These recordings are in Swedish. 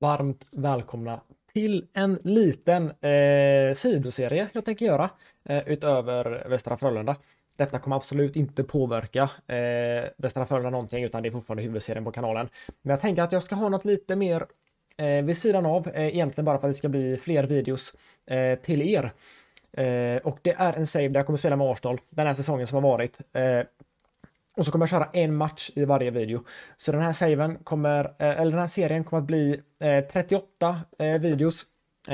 varmt välkomna till en liten eh, sidoserie jag tänker göra eh, utöver Västra Frölunda. Detta kommer absolut inte påverka eh, Västra Frölunda någonting utan det är fortfarande huvudserien på kanalen. Men jag tänker att jag ska ha något lite mer eh, vid sidan av, eh, egentligen bara för att det ska bli fler videos eh, till er. Eh, och det är en save där jag kommer spela med Arsenal den här säsongen som har varit. Eh, och så kommer jag köra en match i varje video. Så den här saven kommer, eh, eller den här serien kommer att bli 38 eh, eh, videos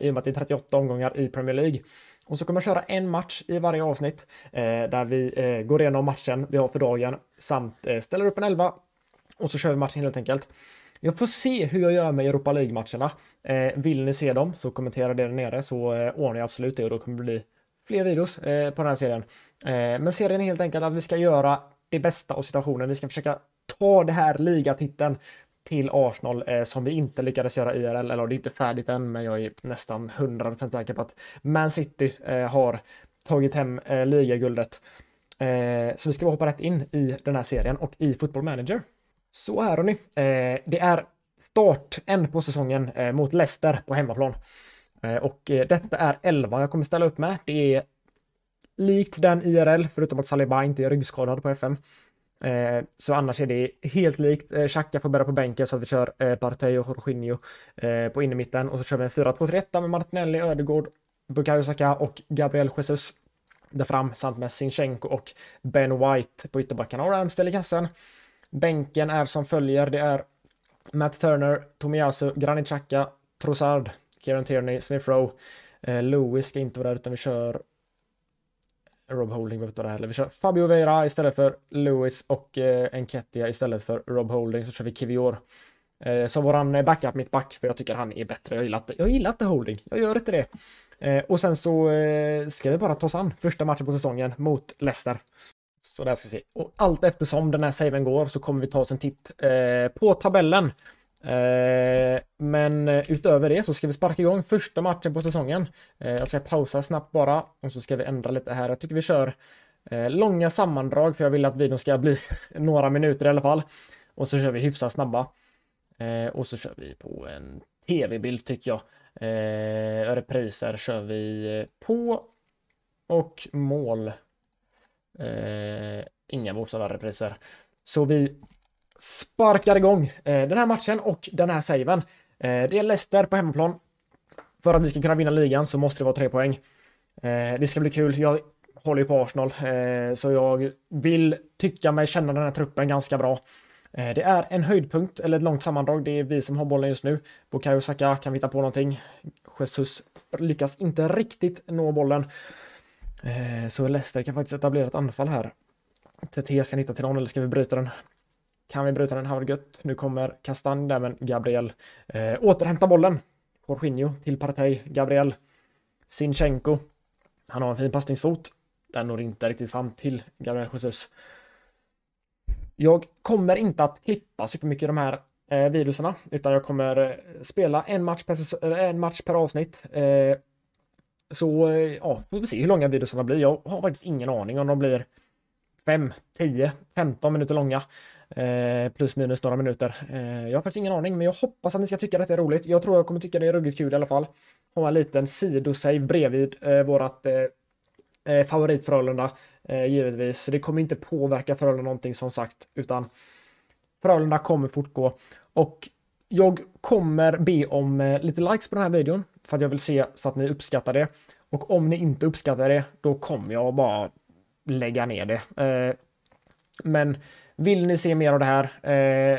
i och med att det är 38 omgångar i Premier League. Och så kommer jag köra en match i varje avsnitt där vi går igenom matchen vi har för dagen samt ställer upp en elva och så kör vi matchen helt enkelt. Jag får se hur jag gör med Europa League-matcherna. vill ni se dem så kommentera det där nere så ordnar jag absolut det och då kommer det bli fler videos på den här serien. men serien är helt enkelt att vi ska göra det bästa av situationen. Vi ska försöka ta det här ligatiteln till Arsenal eh, som vi inte lyckades göra IRL, eller det är inte färdigt än, men jag är nästan 100% säker på att Man City eh, har tagit hem eh, ligaguldet. Eh, så vi ska hoppa rätt in i den här serien och i Football Manager. Så här ni, eh, det är start än på säsongen eh, mot Leicester på hemmaplan. Eh, och detta är 11 jag kommer ställa upp med. Det är likt den IRL, förutom att Saliba inte är ryggskadad på FM. Eh, så annars är det helt likt. Eh, får börja på bänken så att vi kör eh, Partey och Jorginho eh, på innermitten och så kör vi en 4-2-3 1 med Martinelli, Ödegård, Bukayo Saka och Gabriel Jesus där fram samt med Sinchenko och Ben White på ytterbackarna och Ramsdale i kassen. Bänken är som följer. Det är Matt Turner, Tomiyasu, Granit Xhaka, Trossard, Kieran Tierney, Smith Rowe. Eh, Lewis ska inte vara där utan vi kör Rob Holding behöver inte vara heller. Vi kör Fabio Veira istället för Lewis och eh, Enketia istället för Rob Holding så kör vi Kivior. Eh, som våran eh, backup mittback för jag tycker han är bättre. Jag gillar inte, jag gillar inte Holding. Jag gör inte det. Eh, och sen så eh, ska vi bara ta oss an första matchen på säsongen mot Leicester. Så där ska vi se. Och allt eftersom den här saven går så kommer vi ta oss en titt eh, på tabellen. Eh, men eh, utöver det så ska vi sparka igång första matchen på säsongen. Eh, jag ska pausa snabbt bara och så ska vi ändra lite här. Jag tycker vi kör långa sammandrag för jag vill att videon ska bli några minuter i alla fall. Och så kör vi hyfsat snabba. och så kör vi på en tv-bild tycker jag. Eh, repriser kör vi på och mål. inga motsvarande repriser Så vi sparkar igång eh, den här matchen och den här saven. Eh, det är Leicester på hemmaplan. För att vi ska kunna vinna ligan så måste det vara tre poäng. Eh, det ska bli kul. Jag håller ju på Arsenal, så jag vill tycka mig känna den här truppen ganska bra. Det är en höjdpunkt, eller ett långt sammandrag. Det är vi som har bollen just nu. Bukayo Saka kan vi hitta på någonting. Jesus lyckas inte riktigt nå bollen. Så Leicester kan faktiskt etablera ett anfall här. TT ska hitta till någon, eller ska vi bryta den? Kan vi bryta den här var gött. Nu kommer Kastanj där, men Gabriel eh, återhämtar bollen. Jorginho till Partey, Gabriel, Sinchenko. Han har en fin passningsfot. Den når inte riktigt fram till Gabriel Jesus. Jag kommer inte att klippa supermycket de här eh, videorna, utan jag kommer eh, spela en match per, en match per avsnitt. Eh, så eh, ja, får vi se hur långa videorna blir. Jag har faktiskt ingen aning om de blir 5, 10, 15 minuter långa. Eh, plus minus några minuter. Eh, jag har faktiskt ingen aning, men jag hoppas att ni ska tycka detta är roligt. Jag tror jag kommer tycka det är ruggigt kul i alla fall. Ha en liten sidosave bredvid eh, vårat eh, eh favorit Frölunda, eh, givetvis. Så det kommer inte påverka Frölunda någonting som sagt, utan Frölunda kommer fortgå. Och jag kommer be om lite likes på den här videon för att jag vill se så att ni uppskattar det. Och om ni inte uppskattar det, då kommer jag bara lägga ner det. Men vill ni se mer av det här, eh,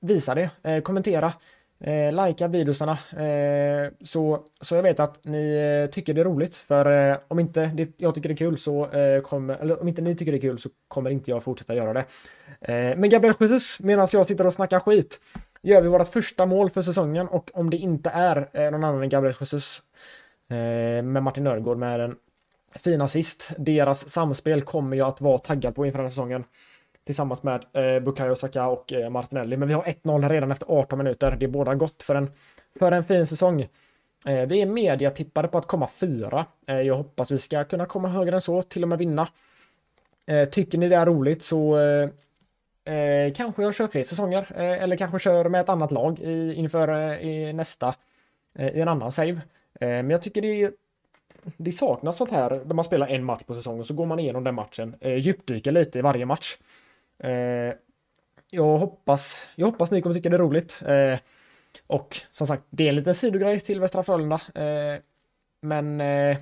visa det, eh, kommentera, eh, likea videosarna eh, så, så jag vet att ni tycker det är roligt. För om inte det, jag tycker det är kul så kommer, eller om inte ni tycker det är kul så kommer inte jag fortsätta göra det. men Gabriel Jesus, medan jag sitter och snackar skit, gör vi vårt första mål för säsongen och om det inte är någon annan än Gabriel Jesus med Martin Örgård med en fin assist. Deras samspel kommer jag att vara taggad på inför den här säsongen. Tillsammans med eh, Bukayo Saka och eh, Martinelli. Men vi har 1-0 redan efter 18 minuter. Det är båda gott för en, för en fin säsong. Eh, vi är mediatippade på att komma fyra. Eh, jag hoppas vi ska kunna komma högre än så, till och med vinna. Eh, tycker ni det är roligt så eh, eh, kanske jag kör fler säsonger. eller kanske kör med ett annat lag i, inför i nästa. I en annan save. men jag tycker det är det saknas sånt här där man spelar en match på säsongen så går man igenom den matchen, eh, djupdyker lite i varje match. Eh, jag, hoppas, jag hoppas ni kommer tycka det är roligt. Eh, och som sagt, det är en liten sidogrej till Västra Frölunda. Eh, men eh,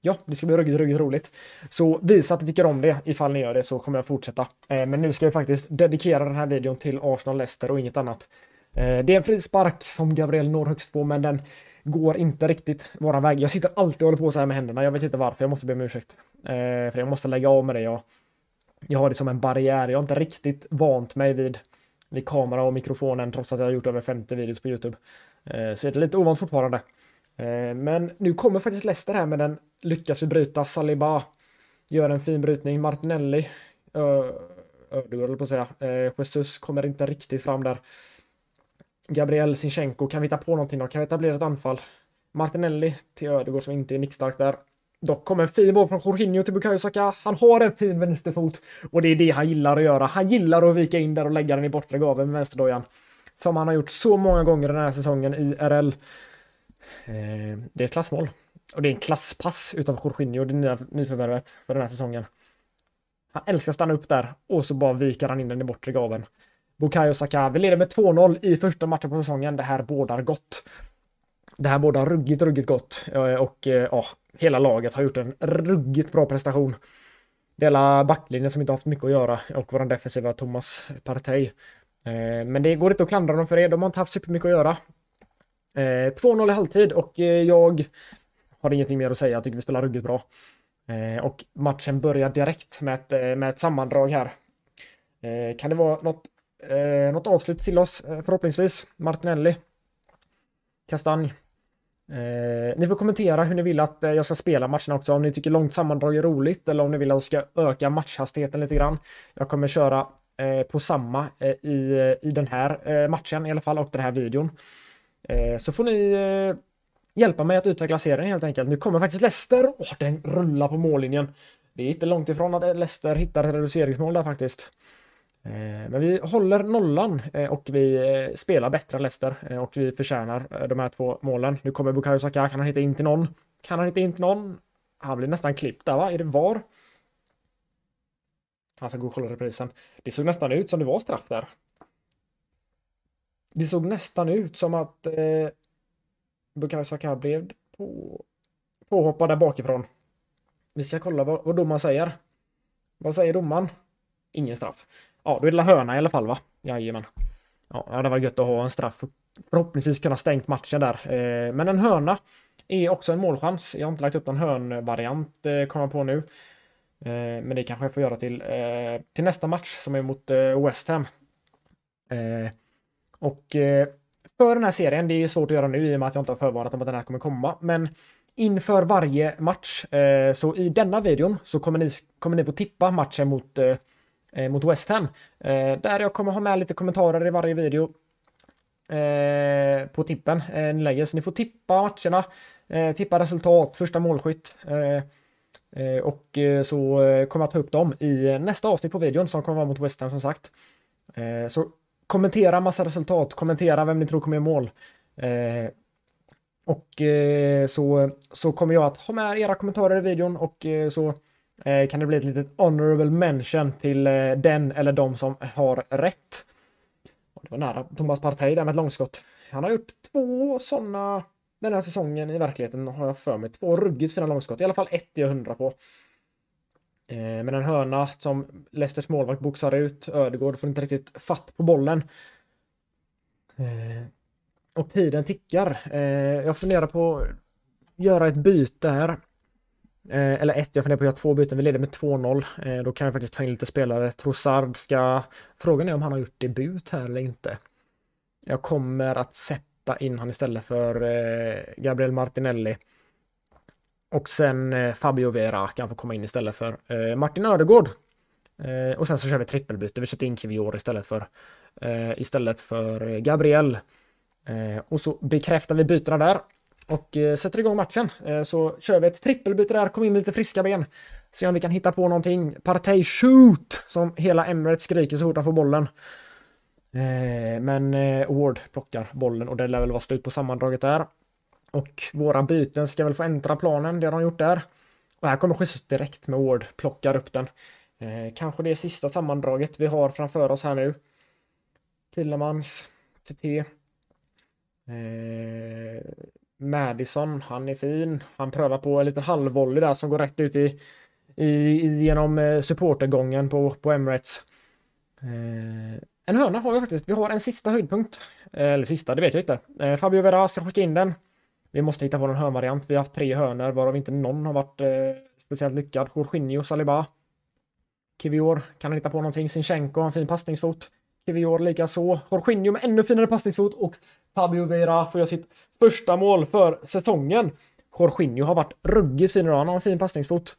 ja, det ska bli ruggigt, ruggigt roligt. Så visa att ni tycker om det. Ifall ni gör det så kommer jag fortsätta. Eh, men nu ska jag faktiskt dedikera den här videon till Arsenal-Leicester och inget annat. Eh, det är en frispark som Gabriel når högst på, men den går inte riktigt våran väg. Jag sitter alltid och håller på så här med händerna. Jag vet inte varför. Jag måste be om ursäkt. Eh, för jag måste lägga av med det. Jag, jag har det som en barriär. Jag har inte riktigt vant mig vid, vid kamera och mikrofonen trots att jag har gjort över 50 videos på YouTube. Eh, så det lite ovant fortfarande. Eh, men nu kommer faktiskt Leicester här med den. Lyckas ju bryta. Saliba gör en fin brytning. Martinelli Ödegård, på att säga. Eh, Jesus kommer inte riktigt fram där. Gabriel Sinchenko, kan vi hitta på någonting då? Kan vi etablera ett anfall? Martinelli till Ödegård som inte är nickstark där. Dock kommer en fin boll från Jorginho till Bukayo Saka. Han har en fin vänsterfot och det är det han gillar att göra. Han gillar att vika in där och lägga den i bortre gaveln med vänsterdojan. Som han har gjort så många gånger den här säsongen i RL. Eh, det är ett klassmål. Och det är en klasspass utanför Jorginho, det nya nyförvärvet för den här säsongen. Han älskar att stanna upp där och så bara viker han in den i bortre gaveln. Bukayo Saka. Vi leder med 2-0 i första matchen på säsongen. Det här bådar gott. Det här bådar ruggigt, ruggigt gott. Eh, och eh, ja, hela laget har gjort en ruggigt bra prestation. Det hela backlinjen som inte haft mycket att göra och vår defensiva Thomas Partey. Eh, men det går inte att klandra dem för det. De har inte haft supermycket att göra. 2-0 i halvtid och jag har ingenting mer att säga. Jag tycker vi spelar ruggigt bra. Och matchen börjar direkt med ett, med ett sammandrag här. Kan det vara något Eh, något avslut till oss eh, förhoppningsvis. Martinelli. Kastanj. Eh, ni får kommentera hur ni vill att eh, jag ska spela matcherna också. Om ni tycker långt sammandrag är roligt eller om ni vill att jag ska öka matchhastigheten lite grann. Jag kommer köra eh, på samma eh, i, i den här matchen i alla fall och den här videon. så får ni hjälpa mig att utveckla serien helt enkelt. Nu kommer faktiskt Leicester. Åh, den rullar på mållinjen. Det är inte långt ifrån att Leicester hittar ett reduceringsmål där faktiskt. Eh, men vi håller nollan eh, och vi eh, spelar bättre än Leicester och vi förtjänar de här två målen. Nu kommer Bukayo Saka, kan han hitta in till någon? Kan han hitta in till någon? Han blir nästan klippt där va? Är det VAR? Han ska gå och kolla reprisen. Det såg nästan ut som det var straff där. Det såg nästan ut som att eh, Bukayo Saka blev på, påhoppad där bakifrån. Vi ska kolla vad, vad domaren säger. Vad säger domaren? Ingen straff. Ja, då är det la hörna i alla fall va? Jajamän. Ja, det hade varit gött att ha en straff och förhoppningsvis kunna stängt matchen där. Eh, men en hörna är också en målchans. Jag har inte lagt upp någon hörnvariant eh, kommer jag på nu. Eh, men det kanske jag får göra till, till nästa match som är mot West Ham. Och för den här serien, det är svårt att göra nu i och med att jag inte har förvarnat om att den här kommer komma, men inför varje match, så i denna videon så kommer ni, kommer ni få tippa matchen mot eh, mot West Ham. Eh, där jag kommer ha med lite kommentarer i varje video eh, på tippen eh, ni lägger. Så ni får tippa matcherna, eh, tippa resultat, första målskytt. Eh, eh, och så kommer jag ta upp dem i nästa avsnitt på videon som kommer vara mot West Ham som sagt. så kommentera massa resultat, kommentera vem ni tror kommer göra mål. och så, så kommer jag att ha med era kommentarer i videon och så eh, kan det bli ett litet honorable mention till eh, den eller de som har rätt. Och det var nära Thomas Partey där med ett långskott. Han har gjort två sådana den här säsongen i verkligheten har jag för mig. Två ruggigt fina långskott, i alla fall ett jag hundra på. Eh, men en hörna som Leicesters målvakt boxar ut, Ödegård får inte riktigt fatt på bollen. Eh, och tiden tickar. Eh, jag funderar på att göra ett byte här. Eh, eller ett, jag funderar på att göra två byten. Vi leder med 2-0. Eh, då kan vi faktiskt ta in lite spelare. Trossard ska... Frågan är om han har gjort debut här eller inte. Jag kommer att sätta in han istället för eh, Gabriel Martinelli. Och sen Fabio Vera kan få komma in istället för Martin Ödegård. och sen så kör vi trippelbyte. Vi sätter in Kivior istället för, istället för Gabriel. och så bekräftar vi bytena där och eh, sätter igång matchen. Eh, så kör vi ett trippelbyte där, kom in med lite friska ben. Se om vi kan hitta på någonting. Partey shoot! Som hela Emirates skriker så fort han får bollen. Eh, men Ward plockar bollen och det lär väl vara slut på sammandraget där. Och våra byten ska väl få äntra planen, det har de gjort där. Och här kommer Jesus direkt med Ward, plockar upp den. kanske det sista sammandraget vi har framför oss här nu. Tillemans, TT. Madison, han är fin. Han prövar på en liten halvvolley där som går rätt ut i, i, genom eh, supportergången på, på Emirates. Eh, en hörna har vi faktiskt. Vi har en sista höjdpunkt. Eh, eller sista, det vet jag inte. Eh, Fabio Vera ska skicka in den. Vi måste hitta på någon hörnvariant. Vi har haft tre hörnor varav inte någon har varit eh, speciellt lyckad. Jorginho, Saliba. Kivior kan han hitta på någonting. Sinchenko har en fin passningsfot. Kivior likaså. Jorginho med ännu finare passningsfot och Fabio Vieira får göra sitt första mål för säsongen. Jorginho har varit ruggigt fin idag. Han har en fin passningsfot.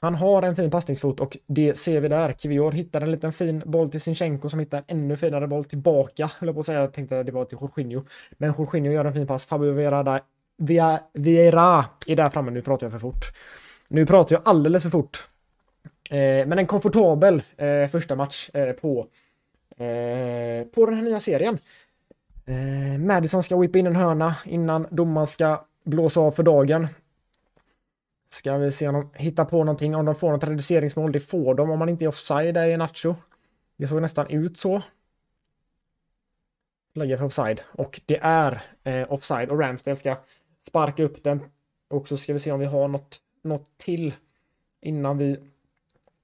Han har en fin passningsfot och det ser vi där. Kivior hittar en liten fin boll till Sinchenko som hittar en ännu finare boll tillbaka, höll jag på att säga. Jag tänkte att det var till Jorginho. Men Jorginho gör en fin pass. Fabio Vieira där. Vieira är där framme. Nu pratar jag för fort. Nu pratar jag alldeles för fort. Eh, men en komfortabel eh, första match eh, på, eh, på den här nya serien. Eh, Madison ska whippa in en hörna innan domaren ska blåsa av för dagen. Ska vi se om de hittar på någonting, om de får något reduceringsmål. Det får de om man inte är offside där i Nacho. Det såg nästan ut så. Lägger för offside och det är eh, offside och Ramsdale ska sparka upp den. Och så ska vi se om vi har något, något till innan vi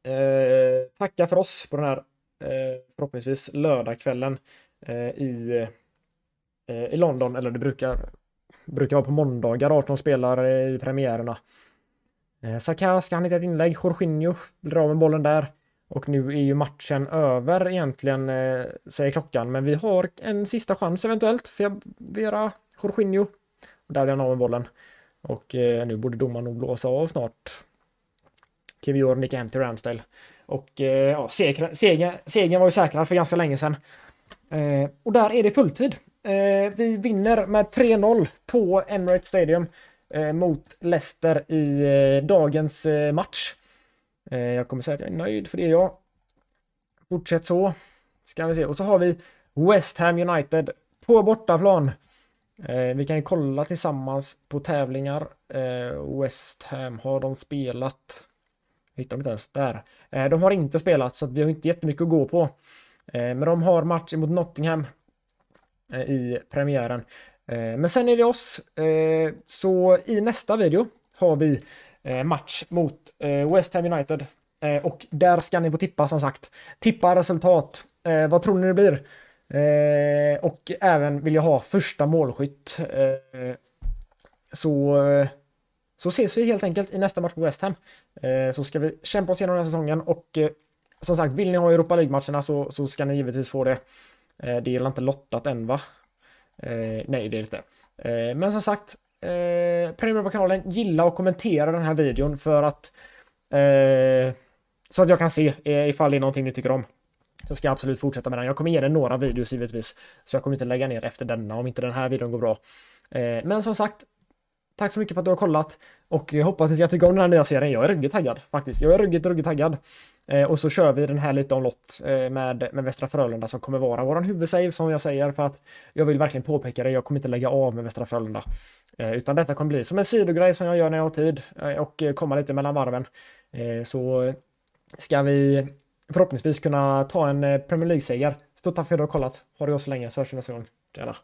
eh, tackar för oss på den här eh, förhoppningsvis lördagskvällen eh, i eh, Eh, i London, eller det brukar, brukar vara på måndagar 18 spelare eh, i premiärerna. Eh, Saka ska han hitta ett inlägg, Jorginho blir av med bollen där. Och nu är ju matchen över egentligen, eh, säger klockan, men vi har en sista chans eventuellt för jag Vera Jorginho. Och där blir han av med bollen. Och nu borde domaren nog blåsa av snart. Kivior gick hem till Ramsdale. Och ja, segern var ju säkrad för ganska länge sedan. och där är det fulltid. Eh, vi vinner med 3-0 på Emirates Stadium eh, mot Leicester i eh, dagens eh, match. Eh, jag kommer säga att jag är nöjd för det är jag. Fortsätt så. Ska vi se. Och så har vi West Ham United på bortaplan. Eh, vi kan ju kolla tillsammans på tävlingar. West Ham, har de spelat? hittar de inte ens där. de har inte spelat så vi har inte jättemycket att gå på. men de har match mot Nottingham Eh, i premiären. Eh, men sen är det oss. Eh, så i nästa video har vi match mot West Ham United. Och där ska ni få tippa som sagt. Tippa resultat. Vad tror ni det blir? Och även vill jag ha första målskytt. Så, så ses vi helt enkelt i nästa match på West Ham. Så ska vi kämpa oss igenom den här säsongen och som sagt, vill ni ha Europa League-matcherna så, så ska ni givetvis få det. Eh, det gäller inte lottat än va? Eh, nej, det är det inte. Eh, men som sagt, prenumerera på kanalen, gilla och kommentera den här videon för att så att jag kan se ifall det är någonting ni tycker om. Så ska jag absolut fortsätta med den. Jag kommer ge dig några videos givetvis. Så jag kommer inte lägga ner efter denna om inte den här videon går bra. men som sagt, tack så mycket för att du har kollat och jag hoppas att ni ska tycka om den här nya serien. Jag är ruggigt taggad faktiskt. Jag är ruggigt, ruggigt taggad. Eh, och så kör vi den här lite om lott eh, med, med Västra Frölunda som kommer vara våran huvudsave som jag säger för att jag vill verkligen påpeka det. Jag kommer inte lägga av med Västra Frölunda. Eh, utan detta kommer bli som en sidogrej som jag gör när jag har tid eh, och eh, komma lite mellan varven. Eh, så ska vi förhoppningsvis kunna ta en Premier League-seger. Stort tack för att du har kollat. Ha det gott så länge så hörs vi nästa gång. Tjena!